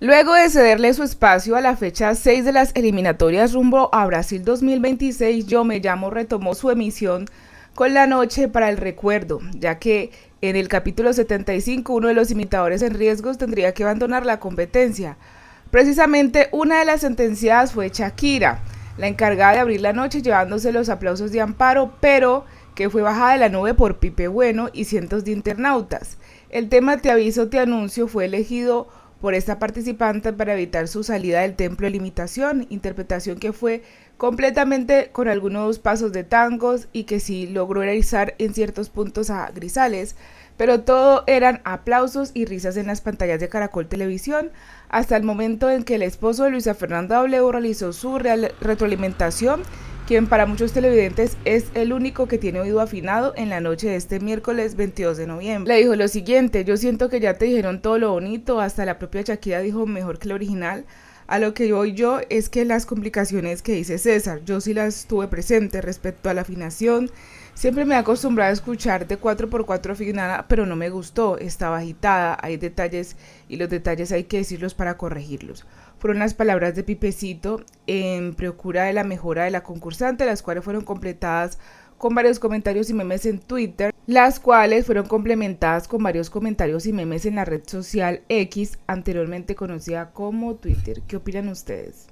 Luego de cederle su espacio a la fecha 6 de las eliminatorias rumbo a Brasil 2026, Yo Me Llamo retomó su emisión con la noche para el recuerdo, ya que en el capítulo 75 uno de los imitadores en riesgos tendría que abandonar la competencia. Precisamente una de las sentenciadas fue Shakira, la encargada de abrir la noche llevándose los aplausos de amparo, pero que fue bajada de la nube por Pipe Bueno y cientos de internautas. El tema Te aviso, te anuncio fue elegido por esta participante para evitar su salida del templo de limitación, interpretación que fue completamente con algunos pasos de tangos y que sí logró realizar en ciertos puntos a Grisales, pero todo eran aplausos y risas en las pantallas de Caracol Televisión, hasta el momento en que el esposo de Luisa Fernanda W realizó su retroalimentación quien para muchos televidentes es el único que tiene oído afinado en la noche de este miércoles 22 de noviembre. Le dijo lo siguiente, yo siento que ya te dijeron todo lo bonito, hasta la propia Shakira dijo mejor que lo original, a lo que voy yo es que las complicaciones que dice César, yo sí las tuve presente respecto a la afinación. Siempre me he acostumbrado a escuchar de 4x4 afinada, pero no me gustó, estaba agitada, hay detalles y los detalles hay que decirlos para corregirlos. Fueron las palabras de Pipecito en procura de la mejora de la concursante, las cuales fueron completadas con varios comentarios y memes en Twitter, las cuales fueron complementadas con varios comentarios y memes en la red social X, anteriormente conocida como Twitter. ¿Qué opinan ustedes?